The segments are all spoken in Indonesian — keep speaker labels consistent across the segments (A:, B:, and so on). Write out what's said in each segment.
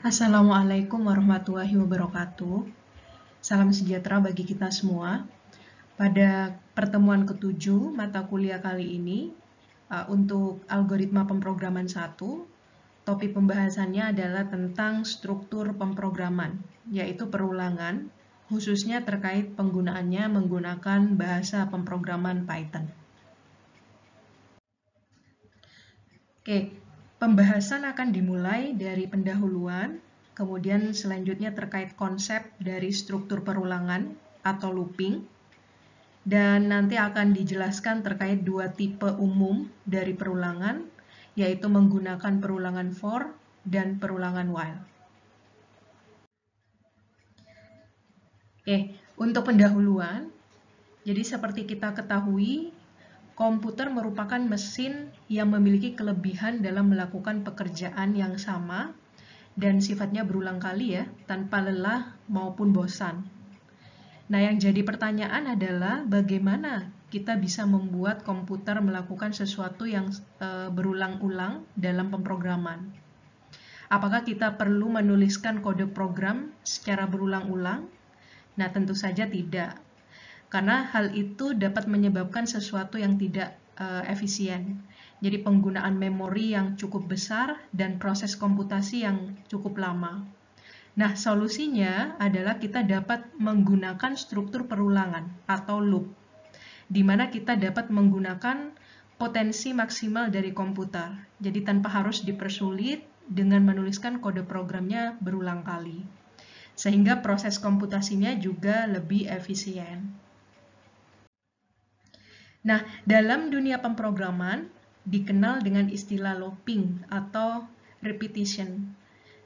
A: Assalamualaikum warahmatullahi wabarakatuh. Salam sejahtera bagi kita semua. Pada pertemuan ketujuh mata kuliah kali ini, uh, untuk algoritma pemrograman satu, topik pembahasannya adalah tentang struktur pemrograman, yaitu perulangan, khususnya terkait penggunaannya menggunakan bahasa pemrograman Python. Oke, Pembahasan akan dimulai dari pendahuluan, kemudian selanjutnya terkait konsep dari struktur perulangan atau looping, dan nanti akan dijelaskan terkait dua tipe umum dari perulangan, yaitu menggunakan perulangan for dan perulangan while. Oke, untuk pendahuluan, jadi seperti kita ketahui, Komputer merupakan mesin yang memiliki kelebihan dalam melakukan pekerjaan yang sama dan sifatnya berulang kali ya, tanpa lelah maupun bosan. Nah, yang jadi pertanyaan adalah bagaimana kita bisa membuat komputer melakukan sesuatu yang e, berulang-ulang dalam pemrograman. Apakah kita perlu menuliskan kode program secara berulang-ulang? Nah, tentu saja tidak karena hal itu dapat menyebabkan sesuatu yang tidak uh, efisien. Jadi penggunaan memori yang cukup besar dan proses komputasi yang cukup lama. Nah, solusinya adalah kita dapat menggunakan struktur perulangan atau loop, di mana kita dapat menggunakan potensi maksimal dari komputer. Jadi tanpa harus dipersulit dengan menuliskan kode programnya berulang kali sehingga proses komputasinya juga lebih efisien. Nah, dalam dunia pemrograman dikenal dengan istilah looping atau repetition.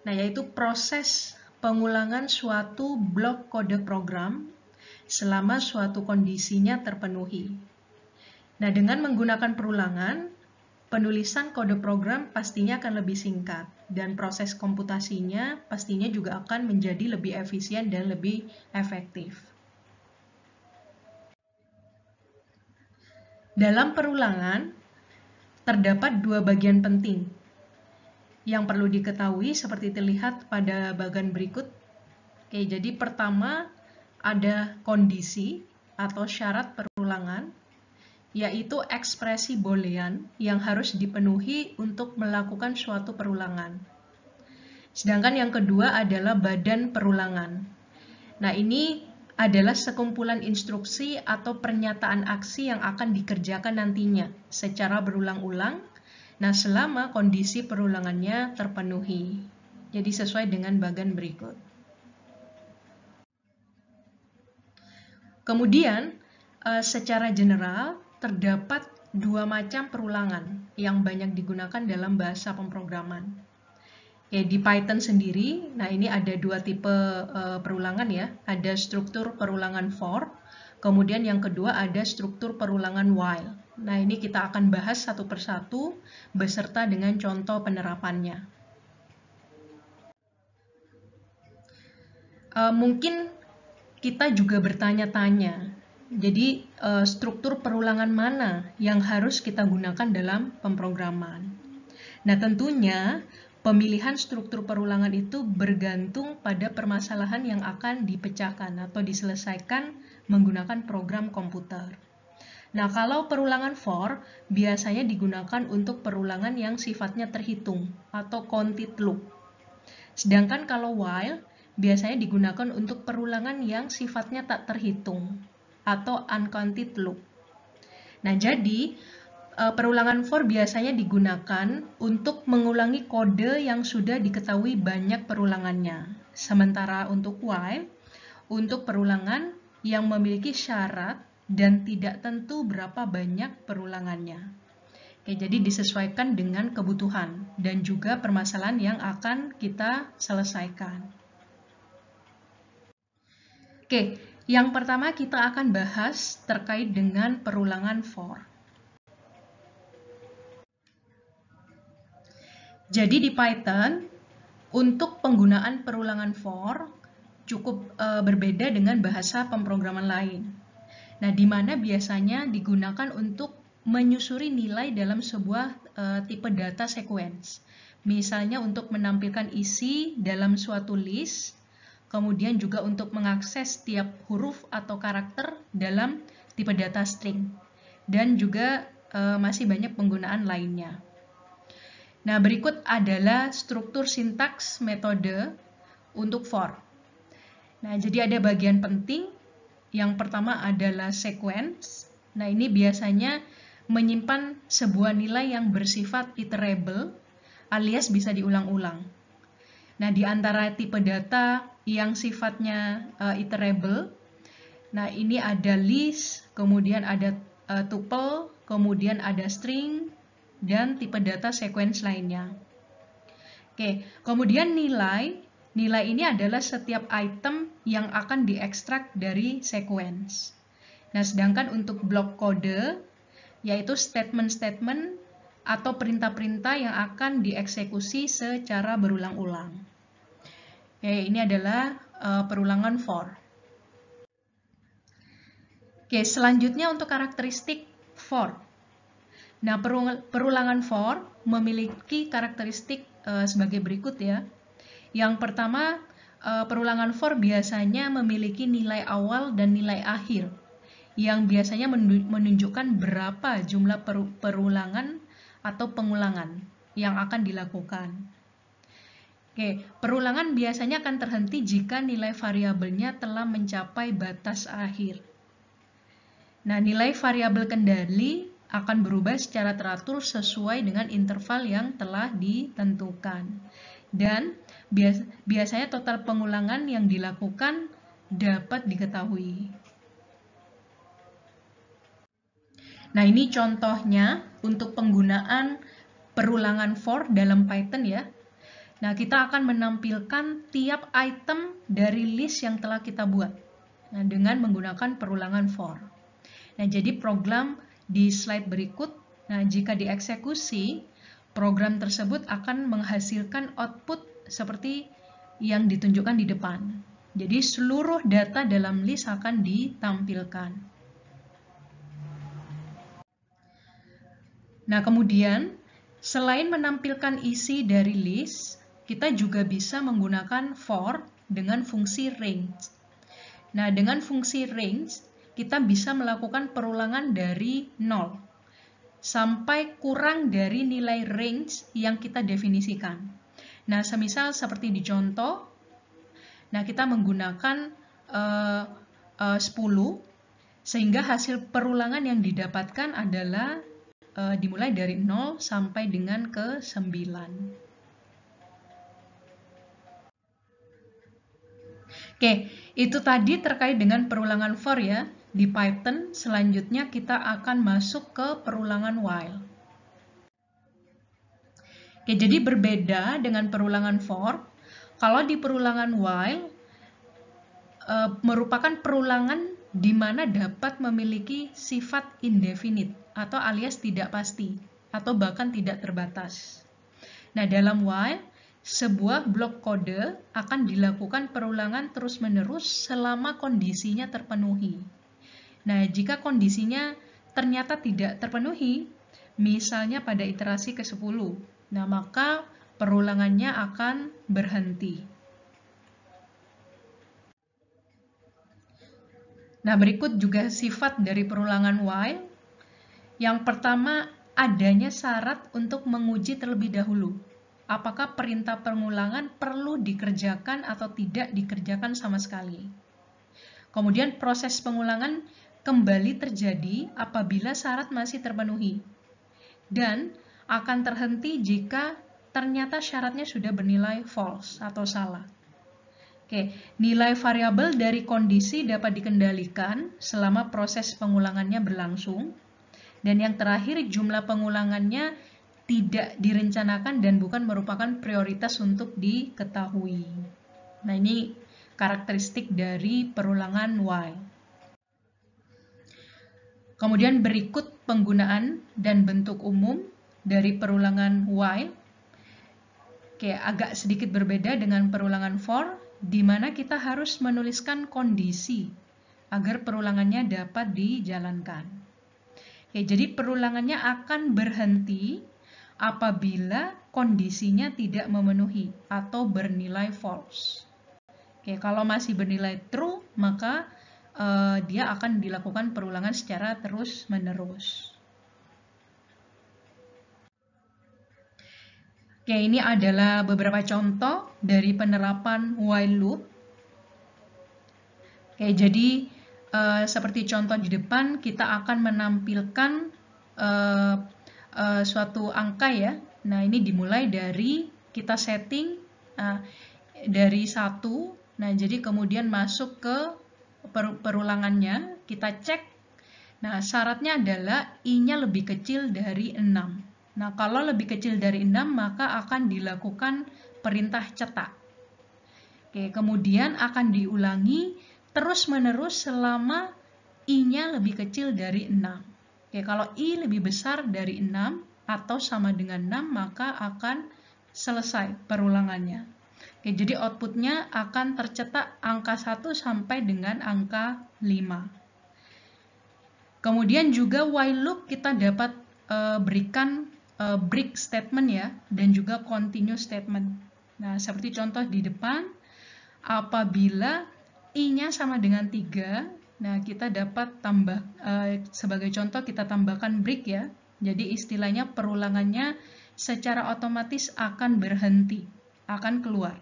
A: Nah, yaitu proses pengulangan suatu blok kode program selama suatu kondisinya terpenuhi. Nah, dengan menggunakan perulangan, penulisan kode program pastinya akan lebih singkat dan proses komputasinya pastinya juga akan menjadi lebih efisien dan lebih efektif. Dalam perulangan, terdapat dua bagian penting yang perlu diketahui seperti terlihat pada bagian berikut. Oke, jadi pertama ada kondisi atau syarat perulangan, yaitu ekspresi boolean yang harus dipenuhi untuk melakukan suatu perulangan. Sedangkan yang kedua adalah badan perulangan. Nah, ini adalah sekumpulan instruksi atau pernyataan aksi yang akan dikerjakan nantinya secara berulang-ulang, nah selama kondisi perulangannya terpenuhi. Jadi sesuai dengan bagan berikut. Kemudian, eh, secara general, terdapat dua macam perulangan yang banyak digunakan dalam bahasa pemrograman. Okay, eh, di Python sendiri, nah ini ada dua tipe uh, perulangan ya. Ada struktur perulangan for, kemudian yang kedua ada struktur perulangan while. Nah ini kita akan bahas satu persatu beserta dengan contoh penerapannya. Uh, mungkin kita juga bertanya-tanya, jadi uh, struktur perulangan mana yang harus kita gunakan dalam pemrograman? Nah tentunya pemilihan struktur perulangan itu bergantung pada permasalahan yang akan dipecahkan atau diselesaikan menggunakan program komputer. Nah, kalau perulangan for biasanya digunakan untuk perulangan yang sifatnya terhitung atau counted loop. Sedangkan kalau while biasanya digunakan untuk perulangan yang sifatnya tak terhitung atau uncounted loop. Nah, jadi Eh, perulangan for biasanya digunakan untuk mengulangi kode yang sudah diketahui banyak perulangannya. Sementara untuk while, untuk perulangan yang memiliki syarat dan tidak tentu berapa banyak perulangannya. Oke, jadi disesuaikan dengan kebutuhan dan juga permasalahan yang akan kita selesaikan. Oke, yang pertama kita akan bahas terkait dengan perulangan for. Jadi di Python, untuk penggunaan perulangan for cukup e, berbeda dengan bahasa pemrograman lain. Nah, di mana biasanya digunakan untuk menyusuri nilai dalam sebuah e, tipe data sequence. Misalnya untuk menampilkan isi dalam suatu list, kemudian juga untuk mengakses tiap huruf atau karakter dalam tipe data string. Dan juga e, masih banyak penggunaan lainnya. Nah, berikut adalah struktur sintaks metode untuk for. Nah, jadi ada bagian penting. Yang pertama adalah sequence. Nah, ini biasanya menyimpan sebuah nilai yang bersifat iterable alias bisa diulang-ulang. Nah, di antara tipe data yang sifatnya uh, iterable, nah ini ada list, kemudian ada uh, tuple, kemudian ada string, dan tipe data sequence lainnya. Oke, kemudian nilai. Nilai ini adalah setiap item yang akan diekstrak dari sequence. Nah, sedangkan untuk blok kode, yaitu statement-statement atau perintah-perintah yang akan dieksekusi secara berulang-ulang. Oke, ini adalah uh, perulangan for. Oke, selanjutnya untuk karakteristik for. Nah, perulangan for memiliki karakteristik eh, sebagai berikut ya. Yang pertama, eh, perulangan for biasanya memiliki nilai awal dan nilai akhir yang biasanya menunjukkan berapa jumlah perulangan atau pengulangan yang akan dilakukan. Oke, perulangan biasanya akan terhenti jika nilai variabelnya telah mencapai batas akhir. Nah, nilai variabel kendali akan berubah secara teratur sesuai dengan interval yang telah ditentukan. Dan biasanya total pengulangan yang dilakukan dapat diketahui. Nah, ini contohnya untuk penggunaan perulangan for dalam Python ya. Nah, kita akan menampilkan tiap item dari list yang telah kita buat nah, dengan menggunakan perulangan for. Nah, jadi program di slide berikut. Nah, jika dieksekusi, program tersebut akan menghasilkan output seperti yang ditunjukkan di depan. Jadi seluruh data dalam list akan ditampilkan. Nah, kemudian selain menampilkan isi dari list, kita juga bisa menggunakan for dengan fungsi range. Nah, dengan fungsi range, kita bisa melakukan perulangan dari 0 sampai kurang dari nilai range yang kita definisikan. Nah, semisal seperti di contoh, nah kita menggunakan uh, uh, 10, sehingga hasil perulangan yang didapatkan adalah uh, dimulai dari 0 sampai dengan ke 9. Oke, itu tadi terkait dengan perulangan for ya. Di Python, selanjutnya kita akan masuk ke perulangan while. Oke, jadi berbeda dengan perulangan for. Kalau di perulangan while, e, merupakan perulangan di mana dapat memiliki sifat indefinite atau alias tidak pasti atau bahkan tidak terbatas. Nah, dalam while, sebuah blok kode akan dilakukan perulangan terus-menerus selama kondisinya terpenuhi. Nah, jika kondisinya ternyata tidak terpenuhi, misalnya pada iterasi ke-10, nah maka perulangannya akan berhenti. Nah, berikut juga sifat dari perulangan while. Yang pertama, adanya syarat untuk menguji terlebih dahulu. Apakah perintah pengulangan perlu dikerjakan atau tidak dikerjakan sama sekali. Kemudian proses pengulangan kembali terjadi apabila syarat masih terpenuhi dan akan terhenti jika ternyata syaratnya sudah bernilai false atau salah. Oke, nilai variabel dari kondisi dapat dikendalikan selama proses pengulangannya berlangsung. Dan yang terakhir, jumlah pengulangannya tidak direncanakan dan bukan merupakan prioritas untuk diketahui. Nah, ini karakteristik dari perulangan while. Kemudian berikut penggunaan dan bentuk umum dari perulangan while. Oke, agak sedikit berbeda dengan perulangan for, di mana kita harus menuliskan kondisi agar perulangannya dapat dijalankan. Oke, jadi perulangannya akan berhenti apabila kondisinya tidak memenuhi atau bernilai false. Oke, kalau masih bernilai true, maka uh, dia akan dilakukan perulangan secara terus-menerus. Oke, ini adalah beberapa contoh dari penerapan while loop. Oke, jadi uh, seperti contoh di depan, kita akan menampilkan uh, uh, suatu angka ya. Nah, ini dimulai dari kita setting dari satu. Nah, jadi kemudian masuk ke per perulangannya kita cek. Nah, syaratnya adalah i-nya lebih kecil dari 6. Nah, kalau lebih kecil dari 6 maka akan dilakukan perintah cetak. Oke, kemudian akan diulangi terus-menerus selama i-nya lebih kecil dari 6. Oke, kalau i lebih besar dari 6 atau sama dengan 6 maka akan selesai perulangannya. Oke, jadi outputnya akan tercetak angka 1 sampai dengan angka 5. Kemudian juga while loop kita dapat uh, berikan uh, break statement ya, dan juga continue statement. Nah, seperti contoh di depan, apabila i-nya sama dengan 3, nah kita dapat tambah, uh, sebagai contoh kita tambahkan break ya. Jadi istilahnya perulangannya secara otomatis akan berhenti akan keluar.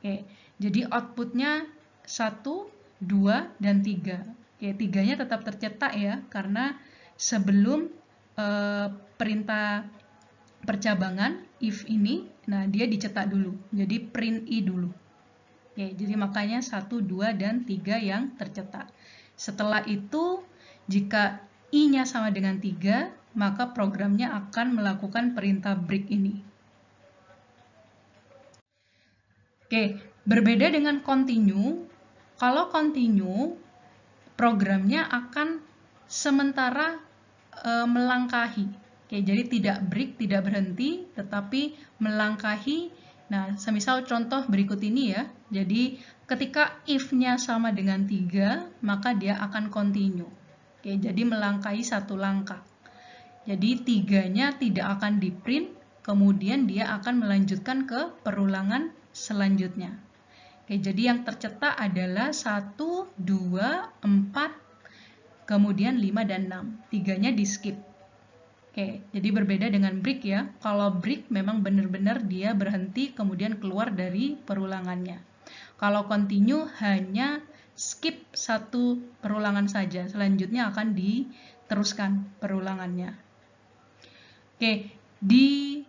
A: Oke, jadi outputnya 1, 2, dan 3. Oke, tiganya tetap tercetak ya, karena sebelum e, perintah percabangan if ini, nah dia dicetak dulu, jadi print i dulu. Oke, jadi makanya 1, 2, dan 3 yang tercetak. Setelah itu, jika i-nya sama dengan 3, maka programnya akan melakukan perintah break ini. Oke, berbeda dengan continue. Kalau continue, programnya akan sementara e, melangkahi. Oke, jadi tidak break, tidak berhenti, tetapi melangkahi. Nah, semisal contoh berikut ini ya. Jadi, ketika if-nya sama dengan 3, maka dia akan continue. Oke, jadi melangkahi satu langkah. Jadi, tiganya tidak akan di-print, kemudian dia akan melanjutkan ke perulangan selanjutnya. Oke, jadi yang tercetak adalah 1, 2, 4, kemudian 5 dan 6. Tiganya di skip. Oke, jadi berbeda dengan break ya. Kalau break memang benar-benar dia berhenti kemudian keluar dari perulangannya. Kalau continue hanya skip satu perulangan saja. Selanjutnya akan diteruskan perulangannya. Oke, di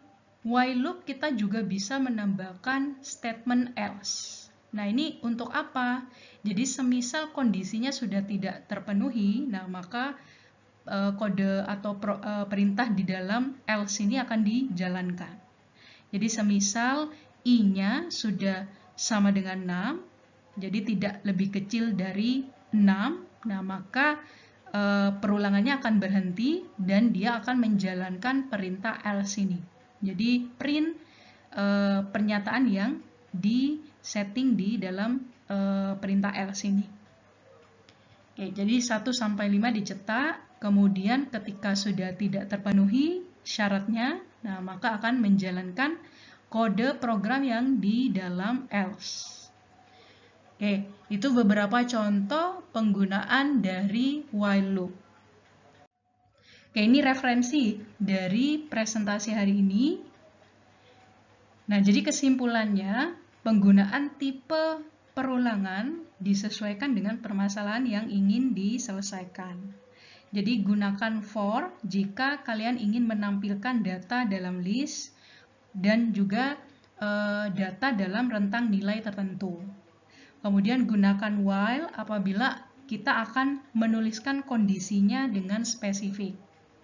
A: while loop kita juga bisa menambahkan statement else. Nah, ini untuk apa? Jadi, semisal kondisinya sudah tidak terpenuhi, nah maka e, kode atau pro, e, perintah di dalam else ini akan dijalankan. Jadi, semisal i-nya sudah sama dengan 6, jadi tidak lebih kecil dari 6, nah maka e, perulangannya akan berhenti dan dia akan menjalankan perintah else ini. Jadi print e, pernyataan yang di setting di dalam e, perintah else ini. Oke, jadi 1 sampai 5 dicetak, kemudian ketika sudah tidak terpenuhi syaratnya, nah maka akan menjalankan kode program yang di dalam else. Oke, itu beberapa contoh penggunaan dari while loop. Oke, ini referensi dari presentasi hari ini. Nah, jadi kesimpulannya, penggunaan tipe perulangan disesuaikan dengan permasalahan yang ingin diselesaikan. Jadi, gunakan for jika kalian ingin menampilkan data dalam list dan juga e, data dalam rentang nilai tertentu. Kemudian gunakan while apabila kita akan menuliskan kondisinya dengan spesifik.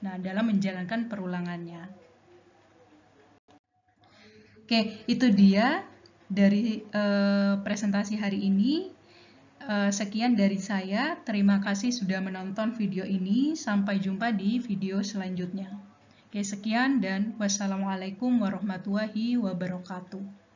A: Nah, dalam menjalankan perulangannya. Oke, itu dia dari eh, presentasi hari ini. Eh, sekian dari saya. Terima kasih sudah menonton video ini. Sampai jumpa di video selanjutnya. Oke, sekian dan wassalamualaikum warahmatullahi wabarakatuh.